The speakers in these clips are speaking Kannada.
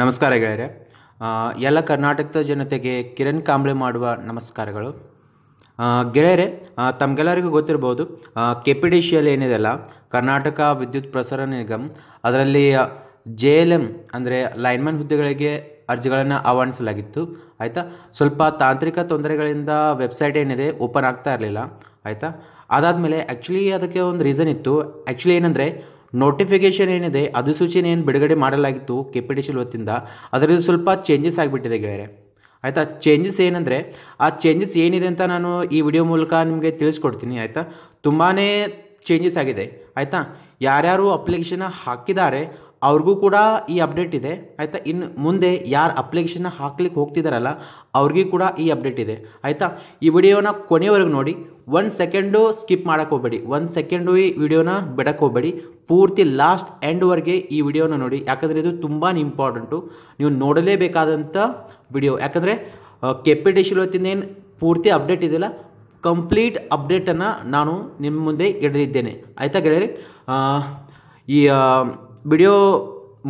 ನಮಸ್ಕಾರ ಗೆಳೆಯರೆ ಎಲ್ಲ ಕರ್ನಾಟಕದ ಜನತೆಗೆ ಕಿರಣ್ ಕಾಂಬ್ಳೆ ಮಾಡುವ ನಮಸ್ಕಾರಗಳು ಗೆಳೆಯರೆ ತಮಗೆಲ್ಲರಿಗೂ ಗೊತ್ತಿರ್ಬೋದು ಕೆ ಪಿ ಡಿ ಶಿಯಲ್ಲಿ ಏನಿದೆ ಅಲ್ಲ ಕರ್ನಾಟಕ ವಿದ್ಯುತ್ ಪ್ರಸರಣ ನಿಗಮ್ ಅದರಲ್ಲಿ ಜೆ ಎಲ್ ಎಮ್ ಅಂದರೆ ಲೈನ್ಮನ್ ಹುದ್ದೆಗಳಿಗೆ ಅರ್ಜಿಗಳನ್ನು ಆಹ್ವಾನಿಸಲಾಗಿತ್ತು ಆಯಿತಾ ಸ್ವಲ್ಪ ತಾಂತ್ರಿಕ ತೊಂದರೆಗಳಿಂದ ವೆಬ್ಸೈಟ್ ಏನಿದೆ ಓಪನ್ ಆಗ್ತಾ ಇರಲಿಲ್ಲ ಆಯಿತಾ ಅದಾದಮೇಲೆ ಆ್ಯಕ್ಚುಲಿ ಅದಕ್ಕೆ ಒಂದು ರೀಸನ್ ಇತ್ತು ಆ್ಯಕ್ಚುಲಿ ಏನಂದರೆ ನೋಟಿಫಿಕೇಶನ್ ಏನಿದೆ ಅಧಿಸೂಚನೆ ಏನು ಬಿಡುಗಡೆ ಮಾಡಲಾಗಿತ್ತು ಕೆ ಪಿ ಟಿ ಸಿ ವತಿಯಿಂದ ಅದರಲ್ಲಿ ಸ್ವಲ್ಪ ಚೇಂಜಸ್ ಆಗಿಬಿಟ್ಟಿದೆ ಗೆಳೆಯರೆ ಆಯಿತಾ ಚೇಂಜಸ್ ಏನಂದರೆ ಆ ಚೇಂಜಸ್ ಏನಿದೆ ಅಂತ ನಾನು ಈ ವಿಡಿಯೋ ಮೂಲಕ ನಿಮಗೆ ತಿಳಿಸ್ಕೊಡ್ತೀನಿ ಆಯಿತಾ ತುಂಬಾ ಚೇಂಜಸ್ ಆಗಿದೆ ಆಯಿತಾ ಯಾರ್ಯಾರು ಅಪ್ಲಿಕೇಶನ್ ಹಾಕಿದ್ದಾರೆ ಅವ್ರಿಗೂ ಕೂಡ ಈ ಅಪ್ಡೇಟ್ ಇದೆ ಆಯಿತಾ ಇನ್ನು ಮುಂದೆ ಯಾರು ಅಪ್ಲಿಕೇಶನ್ನ ಹಾಕ್ಲಿಕ್ಕೆ ಹೋಗ್ತಿದ್ದಾರಲ್ಲ ಅವ್ರಿಗೂ ಕೂಡ ಈ ಅಪ್ಡೇಟ್ ಇದೆ ಆಯಿತಾ ಈ ವಿಡಿಯೋನ ಕೊನೆವರೆಗೂ ನೋಡಿ ಒಂದು ಸೆಕೆಂಡು ಸ್ಕಿಪ್ ಮಾಡೋಕ್ಕೆ ಹೋಗಬೇಡಿ ಒಂದು ಸೆಕೆಂಡು ಈ ವಿಡಿಯೋನ ಬಿಡಕ್ಕೆ ಹೋಗಬೇಡಿ ಪೂರ್ತಿ ಲಾಸ್ಟ್ ಎಂಡ್ವರೆಗೆ ಈ ವಿಡಿಯೋನ ನೋಡಿ ಯಾಕಂದರೆ ಇದು ತುಂಬಾ ಇಂಪಾರ್ಟೆಂಟು ನೀವು ನೋಡಲೇಬೇಕಾದಂಥ ವಿಡಿಯೋ ಯಾಕಂದರೆ ಕೆಪಿಟೇಶಿಲ್ ಹೊತ್ತಿಂದ ಏನು ಪೂರ್ತಿ ಅಪ್ಡೇಟ್ ಇದೆಯಲ್ಲ ಕಂಪ್ಲೀಟ್ ಅಪ್ಡೇಟನ್ನು ನಾನು ನಿಮ್ಮ ಮುಂದೆ ಎಳೆದಿದ್ದೇನೆ ಆಯಿತಾ ಗೆಳೆಯರಿ ಈ ವಿಡಿಯೋ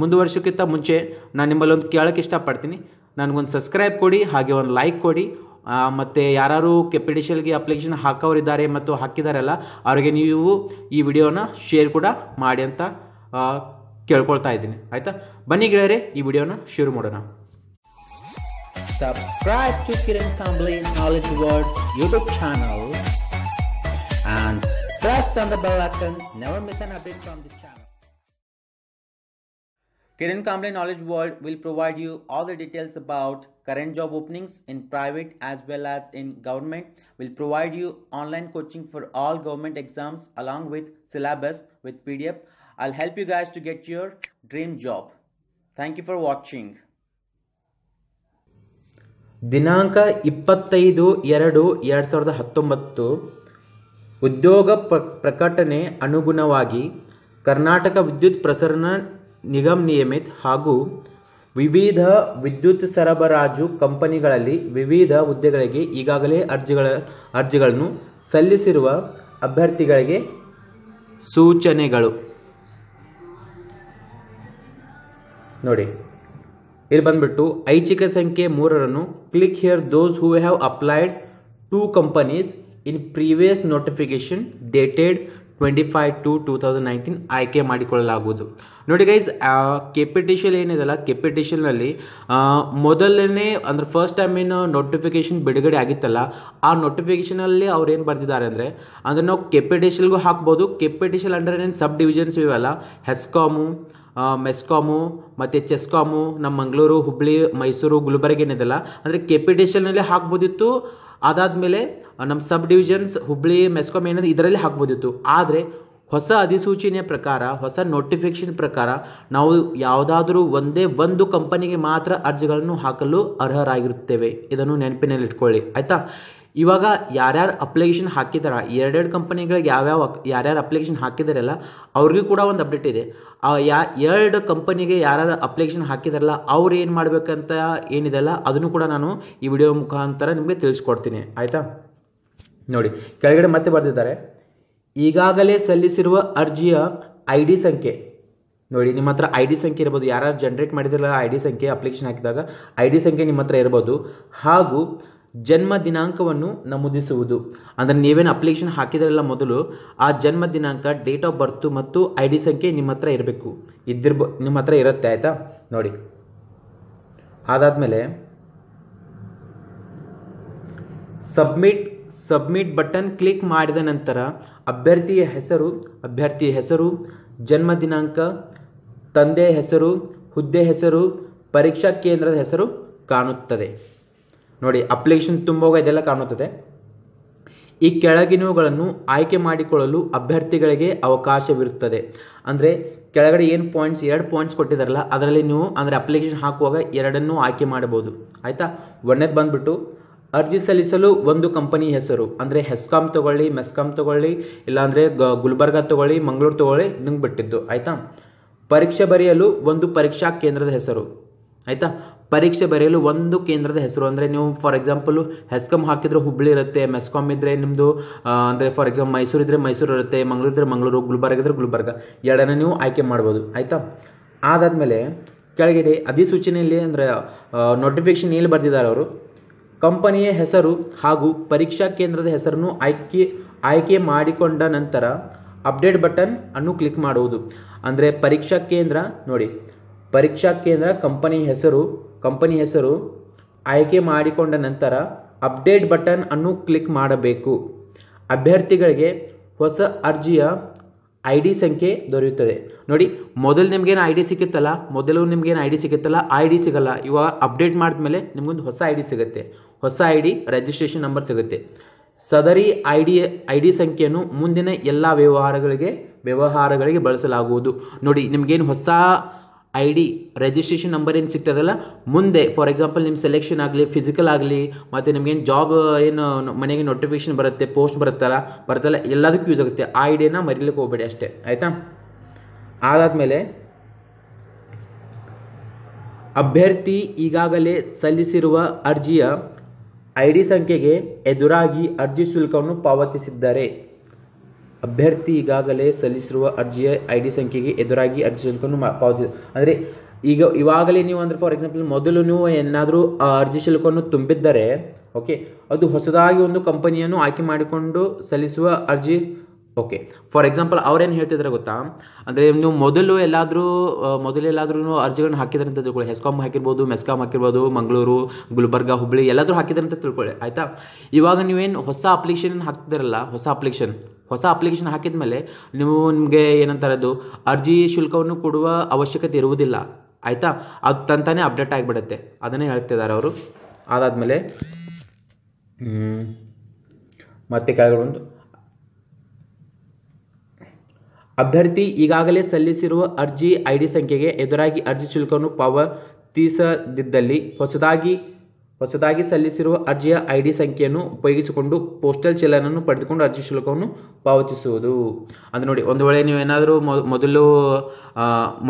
ಮುಂದುವರ್ಸೋಕ್ಕಿಂತ ಮುಂಚೆ ನಾನು ನಿಮ್ಮಲ್ಲಿ ಒಂದು ಕೇಳೋಕ್ಕೆ ಇಷ್ಟಪಡ್ತೀನಿ ನನಗೊಂದು ಸಬ್ಸ್ಕ್ರೈಬ್ ಕೊಡಿ ಹಾಗೆ ಒಂದು ಲೈಕ್ ಕೊಡಿ ಮತ್ತು ಯಾರು ಕೆಪಿಡಿಷಿಯಲ್ಗೆ ಅಪ್ಲಿಕೇಶನ್ ಹಾಕೋರಿದ್ದಾರೆ ಮತ್ತು ಹಾಕಿದಾರಲ್ಲ ಅವರಿಗೆ ನೀವು ಈ ವಿಡಿಯೋನ ಶೇರ್ ಕೂಡ ಮಾಡಿ ಅಂತ ಕೇಳ್ಕೊಳ್ತಾ ಇದ್ದೀನಿ ಆಯಿತಾ ಬನ್ನಿ ಗೆಳೆಯರೆ ಈ ವಿಡಿಯೋನ ಶುರು ಮಾಡೋಣ subscribe to Kiran Knowledge knowledge world YouTube channel and on the bell icon. Never miss miss update from the channel. Kiran Kamble Knowledge World will provide you all the details about current job openings in private as well as in government. Will provide you online coaching for all government exams along with syllabus with PDF. I'll help you guys to get your dream job. Thank you for watching. ದಿನಾಂಕ ಇಪ್ಪತ್ತೈದು ಎರಡು ಎರಡು ಸಾವಿರದ ಹತ್ತೊಂಬತ್ತು ಉದ್ಯೋಗ ಪ್ರ ಪ್ರಕಟಣೆ ಅನುಗುಣವಾಗಿ ಕರ್ನಾಟಕ ವಿದ್ಯುತ್ ಪ್ರಸರಣ ನಿಗಮ್ ನಿಯಮಿತ್ ಹಾಗೂ ವಿವಿಧ ವಿದ್ಯುತ್ ಸರಬರಾಜು ಕಂಪನಿಗಳಲ್ಲಿ ವಿವಿಧ ಹುದ್ದೆಗಳಿಗೆ ಈಗಾಗಲೇ ಅರ್ಜಿಗಳ ಅರ್ಜಿಗಳನ್ನು ಸಲ್ಲಿಸಿರುವ ಅಭ್ಯರ್ಥಿಗಳಿಗೆ ಸೂಚನೆಗಳು ನೋಡಿ ಇಲ್ಲಿ ಬಂದ್ಬಿಟ್ಟು ಐಚ್ಛಿಕ ಸಂಖ್ಯೆ ಮೂರರನ್ನು click here those who have applied to companies in previous notification dated twenty five two two thousand nineteen ಆಯ್ಕೆ ಮಾಡಿಕೊಳ್ಳಲಾಗುವುದು ನೋಡಿ ಗೈಸ್ ಕೆಪಿಟಿಷನ್ ಏನಿದೆಲ್ಲ ಕೆಪಿಟಿಷಿಯಲ್ನಲ್ಲಿ ಮೊದಲನೇ ಅಂದರೆ ಫಸ್ಟ್ ಟೈಮ್ ಏನು ನೋಟಿಫಿಕೇಶನ್ ಬಿಡುಗಡೆ ಆಗಿತ್ತಲ್ಲ ಆ ನೋಟಿಫಿಕೇಷನಲ್ಲಿ ಅವ್ರು ಏನು ಬರ್ತಿದ್ದಾರೆ ಅಂದರೆ ಅಂದರೆ ನಾವು ಕೆಪಿಟಿಷನ್ಗೂ ಹಾಕ್ಬೋದು ಕೆಪಿಟಿಷನ್ ಅಂಡರ್ ಏನು ಸಬ್ ಡಿವಿಷನ್ಸ್ ಇವೆಲ್ಲ ಹೆಸ್ಕಾಮು ಮೆಸ್ಕಾಮು ಮತ್ತು ಚೆಸ್ಕಾಮು ನಮ್ಮ ಮಂಗಳೂರು ಹುಬ್ಬಳ್ಳಿ ಮೈಸೂರು ಗುಲ್ಬರ್ಗ ಏನಿದೆಲ್ಲ ಅಂದರೆ ಕೆಪಿಟಿಷಿಯಲ್ನಲ್ಲೇ ಹಾಕ್ಬೋದಿತ್ತು ಅದಾದಮೇಲೆ ನಮ್ಮ ಸಬ್ ಡಿವಿಷನ್ಸ್ ಹುಬ್ಬಳ್ಳಿ ಮೆಸ್ಕಾಮ್ ಏನಂದ್ರೆ ಇದರಲ್ಲಿ ಹಾಕ್ಬೋದಿತ್ತು ಆದರೆ ಹೊಸ ಅಧಿಸೂಚನೆಯ ಪ್ರಕಾರ ಹೊಸ ನೋಟಿಫಿಕೇಶನ್ ಪ್ರಕಾರ ನಾವು ಯಾವುದಾದರೂ ಒಂದೇ ಒಂದು ಕಂಪನಿಗೆ ಮಾತ್ರ ಅರ್ಜಿಗಳನ್ನು ಹಾಕಲು ಅರ್ಹರಾಗಿರುತ್ತೇವೆ ಇದನ್ನು ನೆನಪಿನಲ್ಲಿ ಇಟ್ಕೊಳ್ಳಿ ಆಯಿತಾ ಇವಾಗ ಯಾರ್ಯಾರು ಅಪ್ಲಿಕೇಶನ್ ಹಾಕಿದಾರ ಎರಡೆರಡು ಕಂಪನಿಗಳಿಗೆ ಯಾವ್ಯಾವ ಯಾರ್ಯಾರು ಅಪ್ಲಿಕೇಶನ್ ಹಾಕಿದಾರಲ್ಲ ಅವ್ರಿಗೂ ಕೂಡ ಒಂದು ಅಪ್ಡೇಟ್ ಇದೆ ಆ ಯಾ ಎರಡು ಕಂಪನಿಗೆ ಯಾರ್ಯಾರು ಅಪ್ಲಿಕೇಶನ್ ಹಾಕಿದಾರಲ್ಲ ಅವ್ರು ಏನು ಮಾಡಬೇಕಂತ ಏನಿದೆಲ್ಲ ಅದನ್ನು ಕೂಡ ನಾನು ಈ ವಿಡಿಯೋ ಮುಖಾಂತರ ನಿಮಗೆ ತಿಳಿಸ್ಕೊಡ್ತೀನಿ ಆಯಿತಾ ನೋಡಿ ಕೆಳಗಡೆ ಮತ್ತೆ ಬರೆದಿದ್ದಾರೆ ಈಗಾಗಲೇ ಸಲ್ಲಿಸಿರುವ ಅರ್ಜಿಯ ಐ ಡಿ ಸಂಖ್ಯೆ ನೋಡಿ ನಿಮ್ಮ ಹತ್ರ ಐ ಡಿ ಸಂಖ್ಯೆ ಇರ್ಬೋದು ಯಾರು ಜನ್ರೇಟ್ ಮಾಡಿದಿರಲ್ಲ ಐ ಡಿ ಸಂಖ್ಯೆ ಅಪ್ಲಿಕೇಶನ್ ಹಾಕಿದಾಗ ಐ ಡಿ ಸಂಖ್ಯೆ ನಿಮ್ಮ ಹತ್ರ ಇರ್ಬೋದು ಹಾಗೂ ಜನ್ಮ ದಿನಾಂಕವನ್ನು ನಮೂದಿಸುವುದು ಅಂದರೆ ನೀವೇನು ಅಪ್ಲಿಕೇಶನ್ ಹಾಕಿದ್ರಲ್ಲ ಮೊದಲು ಆ ಜನ್ಮ ದಿನಾಂಕ ಡೇಟ್ ಆಫ್ ಬರ್ತು ಮತ್ತು ಐ ಡಿ ಸಂಖ್ಯೆ ನಿಮ್ಮ ಹತ್ರ ಇರಬೇಕು ಇದ್ದಿರ್ಬೋ ನಿಮ್ಮ ಹತ್ರ ಇರುತ್ತೆ ಆಯಿತಾ ನೋಡಿ ಅದಾದಮೇಲೆ ಸಬ್ಮಿಟ್ ಸಬ್ಮಿಟ್ ಬಟನ್ ಕ್ಲಿಕ್ ಮಾಡಿದ ನಂತರ ಅಭ್ಯರ್ಥಿಯ ಹೆಸರು ಅಭ್ಯರ್ಥಿಯ ಹೆಸರು ಜನ್ಮ ದಿನಾಂಕ ತಂದೆಯ ಹೆಸರು ಹುದ್ದೆ ಹೆಸರು ಪರೀಕ್ಷಾ ಕೇಂದ್ರದ ಹೆಸರು ಕಾಣುತ್ತದೆ ನೋಡಿ ಅಪ್ಲಿಕೇಶನ್ ತುಂಬುವಾಗ ಇದೆಲ್ಲ ಕಾಣುತ್ತದೆ ಈ ಕೆಳಗಿನವುಗಳನ್ನು ಆಯ್ಕೆ ಮಾಡಿಕೊಳ್ಳಲು ಅಭ್ಯರ್ಥಿಗಳಿಗೆ ಅವಕಾಶವಿರುತ್ತದೆ ಅಂದರೆ ಕೆಳಗಡೆ ಏನು ಪಾಯಿಂಟ್ಸ್ ಎರಡು ಪಾಯಿಂಟ್ಸ್ ಕೊಟ್ಟಿದ್ದಾರಲ್ಲ ಅದರಲ್ಲಿ ನೀವು ಅಂದರೆ ಅಪ್ಲಿಕೇಶನ್ ಹಾಕುವಾಗ ಎರಡನ್ನೂ ಆಯ್ಕೆ ಮಾಡಬಹುದು ಆಯಿತಾ ಒಂದೇದು ಬಂದ್ಬಿಟ್ಟು ಅರ್ಜಿ ಸಲ್ಲಿಸಲು ಒಂದು ಕಂಪನಿ ಹೆಸರು ಅಂದರೆ ಹೆಸ್ಕಾಮ್ ತೊಗೊಳ್ಳಿ ಮೆಸ್ಕಾಮ್ ತೊಗೊಳ್ಳಿ ಇಲ್ಲಾಂದರೆ ಗ ಗುಲ್ಬರ್ಗ ತೊಗೊಳ್ಳಿ ಮಂಗಳೂರು ತೊಗೊಳ್ಳಿ ನಿಂಗೆ ಬಿಟ್ಟಿದ್ದು ಆಯಿತಾ ಪರೀಕ್ಷೆ ಬರೆಯಲು ಒಂದು ಪರೀಕ್ಷಾ ಕೇಂದ್ರದ ಹೆಸರು ಆಯಿತಾ ಪರೀಕ್ಷೆ ಬರೆಯಲು ಒಂದು ಕೇಂದ್ರದ ಹೆಸರು ಅಂದರೆ ನೀವು ಫಾರ್ ಎಕ್ಸಾಂಪಲ್ ಹೆಸ್ಕಾಮ್ ಹಾಕಿದರೆ ಹುಬ್ಬಳ್ಳಿ ಇರುತ್ತೆ ಮೆಸ್ಕಾಮ್ ಇದ್ದರೆ ನಿಮ್ಮದು ಅಂದರೆ ಫಾರ್ ಎಕ್ಸಾಂಪಲ್ ಮೈಸೂರು ಇದ್ದರೆ ಮೈಸೂರು ಇರುತ್ತೆ ಮಂಗಳೂರು ಇದ್ದರೆ ಮಂಗಳೂರು ಗುಲ್ಬರ್ಗ ಇದ್ದರೆ ಗುಲ್ಬರ್ಗ ಎರಡನೇ ನೀವು ಆಯ್ಕೆ ಮಾಡ್ಬೋದು ಆಯಿತಾ ಆದಾದಮೇಲೆ ಕೆಳಗಡೆ ಅಧಿಸೂಚನೆಯಲ್ಲಿ ಅಂದರೆ ನೋಟಿಫಿಕೇಶನ್ ಎಲ್ಲಿ ಬರೆದಿದ್ದಾರೆ ಅವರು ಕಂಪನಿಯ ಹೆಸರು ಹಾಗೂ ಪರೀಕ್ಷಾ ಕೇಂದ್ರದ ಹೆಸರನ್ನು ಆಯ್ಕೆ ಆಯ್ಕೆ ಮಾಡಿಕೊಂಡ ನಂತರ ಅಪ್ಡೇಟ್ ಬಟನ್ ಅನ್ನು ಕ್ಲಿಕ್ ಮಾಡುವುದು ಅಂದರೆ ಪರೀಕ್ಷಾ ಕೇಂದ್ರ ನೋಡಿ ಪರೀಕ್ಷಾ ಕೇಂದ್ರ ಕಂಪನಿ ಹೆಸರು ಕಂಪನಿ ಹೆಸರು ಆಯ್ಕೆ ಮಾಡಿಕೊಂಡ ನಂತರ ಅಪ್ಡೇಟ್ ಬಟನ್ ಅನ್ನು ಕ್ಲಿಕ್ ಮಾಡಬೇಕು ಅಭ್ಯರ್ಥಿಗಳಿಗೆ ಹೊಸ ಅರ್ಜಿಯ ಐ ಡಿ ಸಂಖ್ಯೆ ದೊರೆಯುತ್ತದೆ ನೋಡಿ ಮೊದಲು ನಿಮಗೇನು ಐ ಡಿ ಸಿಗುತ್ತಲ್ಲ ಮೊದಲು ನಿಮಗೇನು ಐ ಡಿ ಸಿಕ್ಕಿತ್ತಲ್ಲ ಐ ಡಿ ಸಿಗಲ್ಲ ಇವಾಗ ಅಪ್ಡೇಟ್ ಮಾಡಿದ್ಮೇಲೆ ನಿಮಗೊಂದು ಹೊಸ ಐ ಡಿ ಸಿಗುತ್ತೆ ಹೊಸ ಐ ಡಿ ರಿಜಿಸ್ಟ್ರೇಷನ್ ನಂಬರ್ ಸಿಗುತ್ತೆ ಸದರಿ ಐ ಡಿ ಐ ಡಿ ಸಂಖ್ಯೆಯನ್ನು ಮುಂದಿನ ಎಲ್ಲ ವ್ಯವಹಾರಗಳಿಗೆ ವ್ಯವಹಾರಗಳಿಗೆ ಬಳಸಲಾಗುವುದು ನೋಡಿ ನಿಮಗೇನು ಹೊಸ ಐ ಡಿ ರಿಜಿಸ್ಟ್ರೇಷನ್ ನಂಬರ್ ಏನು ಸಿಗ್ತದಲ್ಲ ಮುಂದೆ ಫಾರ್ ಎಕ್ಸಾಂಪಲ್ ನಿಮ್ಮ ಸೆಲೆಕ್ಷನ್ ಆಗಲಿ ಫಿಸಿಕಲ್ ಆಗಲಿ ಮತ್ತು ನಿಮಗೇನು ಜಾಬ್ ಏನು ಮನೆಗೆ ನೋಟಿಫಿಕೇಶನ್ ಬರುತ್ತೆ ಪೋಸ್ಟ್ ಬರುತ್ತಲ್ಲ ಬರುತ್ತಲ್ಲ ಎಲ್ಲದಕ್ಕೂ ಯೂಸ್ ಆಗುತ್ತೆ ಆ ಐಡಿಯನ್ನು ಮರಿಲಿಕ್ಕೆ ಹೋಗ್ಬೇಡಿ ಅಷ್ಟೇ ಆಯಿತಾ ಅದಾದಮೇಲೆ ಅಭ್ಯರ್ಥಿ ಈಗಾಗಲೇ ಸಲ್ಲಿಸಿರುವ ಅರ್ಜಿಯ ಐ ಡಿ ಸಂಖ್ಯೆಗೆ ಎದುರಾಗಿ ಅರ್ಜಿ ಶುಲ್ಕವನ್ನು ಪಾವತಿಸಿದ್ದಾರೆ ಅಭ್ಯರ್ಥಿ ಈಗಾಗಲೇ ಸಲ್ಲಿಸಿರುವ ಅರ್ಜಿಯ ಐ ಡಿ ಸಂಖ್ಯೆಗೆ ಎದುರಾಗಿ ಅರ್ಜಿ ಶುಲ್ಕವನ್ನು ಪಾವತಿ ಅಂದರೆ ಈಗ ಇವಾಗಲೇ ನೀವು ಅಂದರೆ ಫಾರ್ ಎಕ್ಸಾಂಪಲ್ ಮೊದಲು ನೀವು ಏನಾದರೂ ಅರ್ಜಿ ಶುಲ್ಕವನ್ನು ತುಂಬಿದ್ದರೆ ಓಕೆ ಅದು ಹೊಸದಾಗಿ ಒಂದು ಕಂಪನಿಯನ್ನು ಆಯ್ಕೆ ಮಾಡಿಕೊಂಡು ಸಲ್ಲಿಸುವ ಅರ್ಜಿ ಓಕೆ ಫಾರ್ ಎಕ್ಸಾಂಪಲ್ ಅವ್ರೇನು ಹೇಳ್ತಿದ್ರೆ ಗೊತ್ತಾ ಅಂದರೆ ನೀವು ಮೊದಲು ಎಲ್ಲಾದರೂ ಮೊದಲು ಎಲ್ಲಾದ್ರೂ ಅರ್ಜಿಗಳನ್ನು ಹಾಕಿದ್ರೆ ಅಂತ ತಿಳ್ಕೊಳ್ಳಿ ಹೆಸ್ಕಾಮ್ ಹಾಕಿರ್ಬೋದು ಮೆಸ್ಕಾಮ್ ಹಾಕಿರ್ಬೋದು ಮಂಗಳೂರು ಗುಲ್ಬರ್ಗ ಹುಬ್ಬಳ್ಳಿ ಎಲ್ಲಾದರೂ ಹಾಕಿದ್ರೆ ಅಂತ ತಿಳ್ಕೊಳ್ಳಿ ಆಯಿತಾ ಇವಾಗ ನೀವೇನು ಹೊಸ ಅಪ್ಲಿಕೇಶನ್ ಹಾಕ್ತಿರಲ್ಲ ಹೊಸ ಅಪ್ಲಿಕೇಶನ್ ಹೊಸ ಅಪ್ಲಿಕೇಶನ್ ಹಾಕಿದ ಮೇಲೆ ನೀವು ನಿಮಗೆ ಏನಂತಾರೆ ಅದು ಅರ್ಜಿ ಶುಲ್ಕವನ್ನು ಕೊಡುವ ಅವಶ್ಯಕತೆ ಇರುವುದಿಲ್ಲ ಆಯಿತಾ ಅದು ತಂತಾನೆ ಅಪ್ಡೇಟ್ ಆಗಿಬಿಡುತ್ತೆ ಅದನ್ನೇ ಹೇಳ್ತಿದ್ದಾರೆ ಅವರು ಅದಾದಮೇಲೆ ಮತ್ತೆ ಕೆಳಗೊಂಡು ಅಭ್ಯರ್ಥಿ ಈಗಾಗಲೇ ಸಲ್ಲಿಸಿರುವ ಅರ್ಜಿ ಐ ಡಿ ಸಂಖ್ಯೆಗೆ ಎದುರಾಗಿ ಅರ್ಜಿ ಶುಲ್ಕವನ್ನು ಪಾವತಿಸದಿದ್ದಲ್ಲಿ ಹೊಸದಾಗಿ ಹೊಸದಾಗಿ ಸಲ್ಲಿಸಿರುವ ಅರ್ಜಿಯ ಐ ಡಿ ಸಂಖ್ಯೆಯನ್ನು ಉಪಯೋಗಿಸಿಕೊಂಡು ಪೋಸ್ಟಲ್ ಚಲನನ್ನು ಪಡೆದುಕೊಂಡು ಅರ್ಜಿ ಶುಲ್ಕವನ್ನು ಪಾವತಿಸುವುದು ಅಂದರೆ ನೋಡಿ ಒಂದು ವೇಳೆ ನೀವೇನಾದರೂ ಮೊದಲು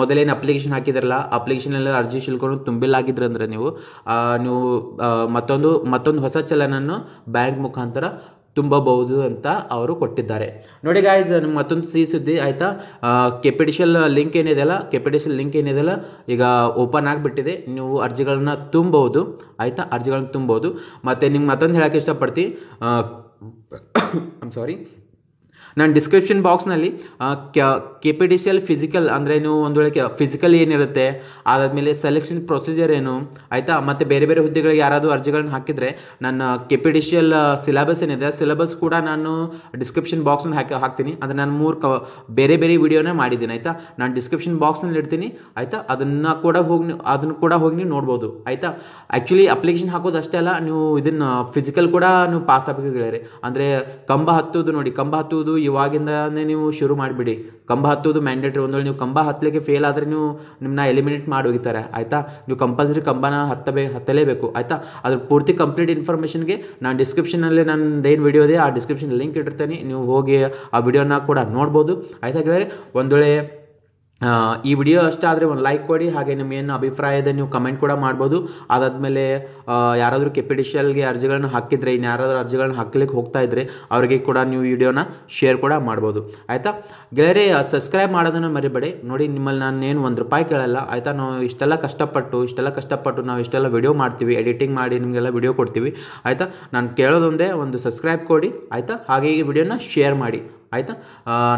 ಮೊದಲೇನು ಅಪ್ಲಿಕೇಶನ್ ಹಾಕಿದ್ರಲ್ಲ ಅಪ್ಲಿಕೇಶನಲ್ಲಿ ಅರ್ಜಿ ಶುಲ್ಕವನ್ನು ಅಂದರೆ ನೀವು ನೀವು ಮತ್ತೊಂದು ಮತ್ತೊಂದು ಹೊಸ ಚಲನನ್ನು ಬ್ಯಾಂಕ್ ಮುಖಾಂತರ ತುಂಬಬಹುದು ಅಂತ ಅವರು ಕೊಟ್ಟಿದ್ದಾರೆ ನೋಡಿ ಗಾಯ್ಸ್ ನಿಮ್ಮ ಮತ್ತೊಂದು ಸಿ ಸುದ್ದಿ ಆಯಿತಾ ಕೆಪಿಡಿಷಲ್ ಲಿಂಕ್ ಏನಿದೆಯಲ್ಲ ಕೆಪಿಟಿಷಲ್ ಲಿಂಕ್ ಏನಿದೆಯಲ್ಲ ಈಗ ಓಪನ್ ಆಗಿಬಿಟ್ಟಿದೆ ನೀವು ಅರ್ಜಿಗಳನ್ನ ತುಂಬಬಹುದು ಆಯಿತಾ ಅರ್ಜಿಗಳನ್ನ ತುಂಬಬಹುದು ಮತ್ತು ನಿಮ್ಗೆ ಮತ್ತೊಂದು ಹೇಳೋಕ್ಕೆ ಇಷ್ಟಪಡ್ತೀನಿ ಐಮ್ ಸಾರಿ ನಾನು ಡಿಸ್ಕ್ರಿಪ್ಷನ್ ಬಾಕ್ಸ್ನಲ್ಲಿ K P D C L physical ಅಂದರೆ ನೀವು ಒಂದು ವೇಳೆ ಫಿಸಿಕಲ್ ಏನಿರುತ್ತೆ ಅದಾದಮೇಲೆ ಸೆಲೆಕ್ಷನ್ ಪ್ರೊಸೀಜರ್ ಏನು ಆಯಿತಾ ಮತ್ತು ಬೇರೆ ಬೇರೆ ಹುದ್ದೆಗಳಿಗೆ ಯಾರಾದರೂ ಅರ್ಜಿಗಳನ್ನು ಹಾಕಿದರೆ ನನ್ನ K P C L syllabus ಏನಿದೆ ಸಿಲೆಬಸ್ ಕೂಡ ನಾನು ಡಿಸ್ಕ್ರಿಪ್ಷನ್ ಬಾಕ್ಸ್ನಲ್ಲಿ ಹಾಕಿ ಹಾಕ್ತೀನಿ ಅಂದರೆ ನಾನು ಮೂರು ಕ ಬೇರೆ ಬೇರೆ ವಿಡಿಯೋನೇ ಮಾಡಿದ್ದೀನಿ ಆಯಿತಾ ನಾನು ಡಿಸ್ಕ್ರಿಪ್ಷನ್ ಬಾಕ್ಸ್ನಲ್ಲಿ ಇಡ್ತೀನಿ ಆಯಿತಾ ಅದನ್ನು ಕೂಡ ಹೋಗಿ ಅದನ್ನು ಕೂಡ ಹೋಗಿ ನೀವು ನೋಡ್ಬೋದು ಆಯಿತಾ ಆ್ಯಕ್ಚುಲಿ ಅಪ್ಲಿಕೇಶನ್ ಹಾಕೋದು ಅಷ್ಟೇ ಅಲ್ಲ ನೀವು ಇದನ್ನು ಫಿಸಿಕಲ್ ಕೂಡ ನೀವು ಪಾಸ್ ಆಗಬೇಕು ಅಂದರೆ ಕಂಬ ಹತ್ತುವುದು ನೋಡಿ ಕಂಬ ಹತ್ತುವುದು ಇವಾಗಿಂದಾನೇ ನೀವು ಶುರು ಮಾಡಿಬಿಡಿ ಕಂಬ ಹತ್ತೋದು ಮ್ಯಾಂಡೇಟ್ರಿ ಒಂದೊಳ್ಳೆ ನೀವು ಕಂಬ ಹತ್ತಲಿಕ್ಕೆ ಫೇಲ್ ಆದರೆ ನೀವು ನಿಮ್ಮನ್ನ ಎಲಿಮಿನೇಟ್ ಮಾಡಿ ಹೋಗಿತಾರೆ ಆಯಿತಾ ನೀವು ಕಂಪಲ್ಸರಿ ಕಂಬನ ಹತ್ತಬೇಕು ಹತ್ತಲೇಬೇಕು ಆಯಿತಾ ಅದ್ರ ಪೂರ್ತಿ ಕಂಪ್ಲೀಟ್ ಇನ್ಫಾರ್ಮೇಷನ್ಗೆ ನಾನು ಡಿಸ್ಕ್ರಿಪ್ಷನಲ್ಲಿ ನಂದು ಏನು ವಿಡಿಯೋ ಇದೆ ಆ ಡಿಸ್ಕ್ರಿಪ್ಷನ್ ಲಿಂಕ್ ಇಡ್ತೇನೆ ನೀವು ಹೋಗಿ ಆ ವಿಡಿಯೋನ ಕೂಡ ನೋಡ್ಬೋದು ಆಯಿತಾ ಒಂದು ವೇಳೆ ಈ ವಿಡಿಯೋ ಅಷ್ಟೇ ಆದರೆ ಒಂದು ಲೈಕ್ ಕೊಡಿ ಹಾಗೆ ಏನು ಅಭಿಪ್ರಾಯ ಇದೆ ನೀವು ಕಮೆಂಟ್ ಕೂಡ ಮಾಡ್ಬೋದು ಅದಾದಮೇಲೆ ಯಾರಾದರೂ ಕೆಪಿಟಿಷಿಯಲ್ಗೆ ಅರ್ಜಿಗಳನ್ನ ಹಾಕಿದರೆ ಇನ್ನು ಯಾರಾದರೂ ಅರ್ಜಿಗಳನ್ನ ಹಾಕ್ಲಿಕ್ಕೆ ಹೋಗ್ತಾ ಇದ್ದರೆ ಅವರಿಗೆ ಕೂಡ ನೀವು ವಿಡಿಯೋನ ಶೇರ್ ಕೂಡ ಮಾಡ್ಬೋದು ಆಯಿತಾ ಗೆಳೆಯರೇ ಸಬ್ಸ್ಕ್ರೈಬ್ ಮಾಡೋದನ್ನು ಮರಿಬೇಡಿ ನೋಡಿ ನಿಮ್ಮಲ್ಲಿ ನಾನು ಏನು ಒಂದು ರೂಪಾಯಿ ಕೇಳಲ್ಲ ಆಯಿತಾ ನಾವು ಇಷ್ಟೆಲ್ಲ ಕಷ್ಟಪಟ್ಟು ಇಷ್ಟೆಲ್ಲ ಕಷ್ಟಪಟ್ಟು ನಾವು ಇಷ್ಟೆಲ್ಲ ವಿಡಿಯೋ ಮಾಡ್ತೀವಿ ಎಡಿಟಿಂಗ್ ಮಾಡಿ ನಿಮಗೆಲ್ಲ ವಿಡಿಯೋ ಕೊಡ್ತೀವಿ ಆಯಿತಾ ನಾನು ಕೇಳೋದೊಂದೇ ಒಂದು ಸಬ್ಸ್ಕ್ರೈಬ್ ಕೊಡಿ ಆಯಿತಾ ಹಾಗೆ ಈ ವಿಡಿಯೋನ ಶೇರ್ ಮಾಡಿ ಆಯಿತಾ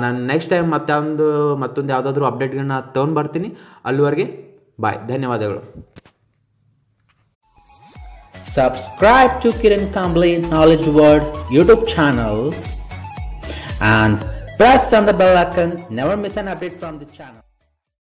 ನಾನು ನೆಕ್ಸ್ಟ್ ಟೈಮ್ ಮತ್ತೊಂದು ಮತ್ತೊಂದು ಯಾವುದಾದ್ರೂ ಅಪ್ಡೇಟ್ಗಳನ್ನ ತೊಗೊಂಡು ಬರ್ತೀನಿ ಅಲ್ಲಿವರೆಗೆ ಬಾಯ್ ಧನ್ಯವಾದಗಳು subscribe to Kiran Kambli knowledge world YouTube channel and press on the bell icon never miss an update from this channel